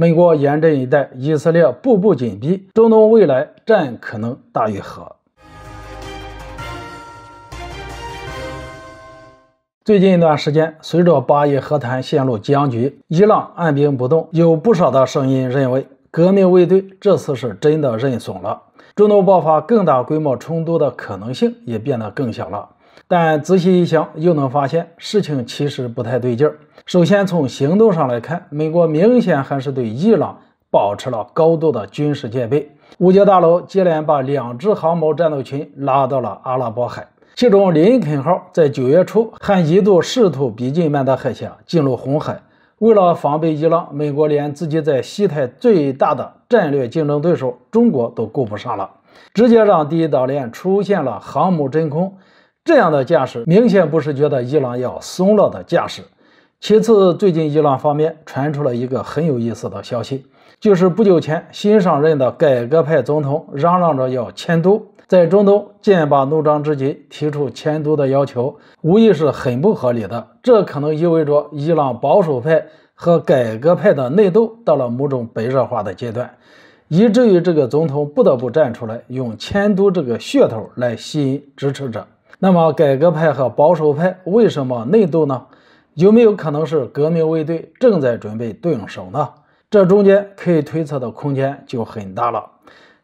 美国严阵以待，以色列步步紧逼，中东未来战可能大于和。最近一段时间，随着巴以和谈陷入僵局，伊朗按兵不动，有不少的声音认为，革命卫队这次是真的认怂了，中东爆发更大规模冲突的可能性也变得更小了。但仔细一想，又能发现事情其实不太对劲儿。首先从行动上来看，美国明显还是对伊朗保持了高度的军事戒备。五角大楼接连把两支航母战斗群拉到了阿拉伯海，其中“林肯”号在九月初还一度试图逼近曼德海峡，进入红海。为了防备伊朗，美国连自己在西太最大的战略竞争对手中国都顾不上了，直接让第一岛链出现了航母真空。这样的架势明显不是觉得伊朗要松了的架势。其次，最近伊朗方面传出了一个很有意思的消息，就是不久前新上任的改革派总统嚷嚷着要迁都，在中东剑拔弩张之际提出迁都的要求，无疑是很不合理的。这可能意味着伊朗保守派和改革派的内斗到了某种白热化的阶段，以至于这个总统不得不站出来用迁都这个噱头来吸引支持者。那么，改革派和保守派为什么内斗呢？有没有可能是革命卫队正在准备动手呢？这中间可以推测的空间就很大了。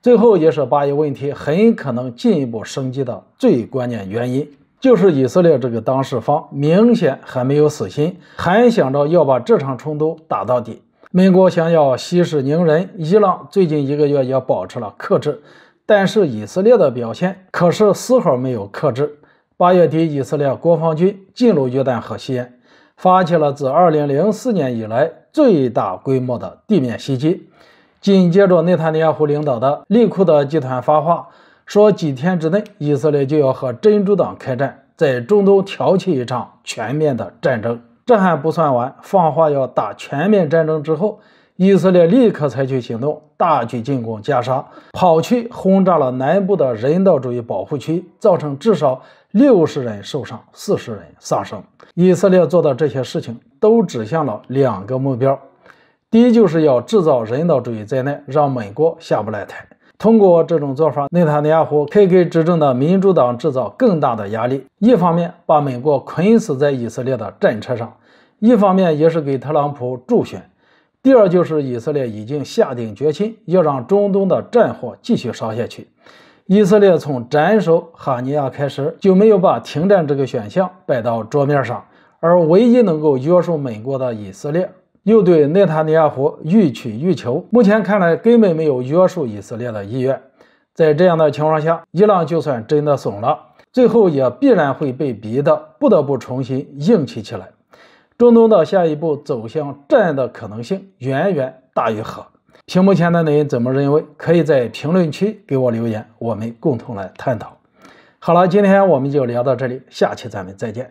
最后也是巴以问题很可能进一步升级的最关键原因，就是以色列这个当事方明显还没有死心，还想着要把这场冲突打到底。美国想要息事宁人，伊朗最近一个月也保持了克制，但是以色列的表现可是丝毫没有克制。八月底，以色列国防军进入约旦河西岸，发起了自2004年以来最大规模的地面袭击。紧接着，内塔尼亚胡领导的利库德集团发话说，几天之内，以色列就要和珍珠党开战，在中东挑起一场全面的战争。这还不算完，放话要打全面战争之后，以色列立刻采取行动，大举进攻加沙，跑去轰炸了南部的人道主义保护区，造成至少。六十人受伤，四十人丧生。以色列做的这些事情都指向了两个目标：第一，就是要制造人道主义灾难，让美国下不来台；通过这种做法，内塔尼亚胡可以给执政的民主党制造更大的压力。一方面把美国捆死在以色列的战车上，一方面也是给特朗普助选。第二，就是以色列已经下定决心，要让中东的战火继续烧下去。以色列从斩首哈尼亚开始，就没有把停战这个选项摆到桌面上。而唯一能够约束美国的以色列，又对内塔尼亚胡欲取欲求，目前看来根本没有约束以色列的意愿。在这样的情况下，伊朗就算真的怂了，最后也必然会被逼得不得不重新硬气起来。中东的下一步走向战的可能性，远远大于和。屏幕前的您怎么认为？可以在评论区给我留言，我们共同来探讨。好了，今天我们就聊到这里，下期咱们再见。